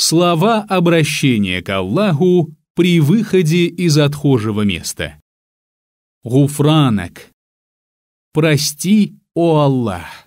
Слова обращения к Аллаху при выходе из отхожего места. Гуфранок. Прости, о Аллах.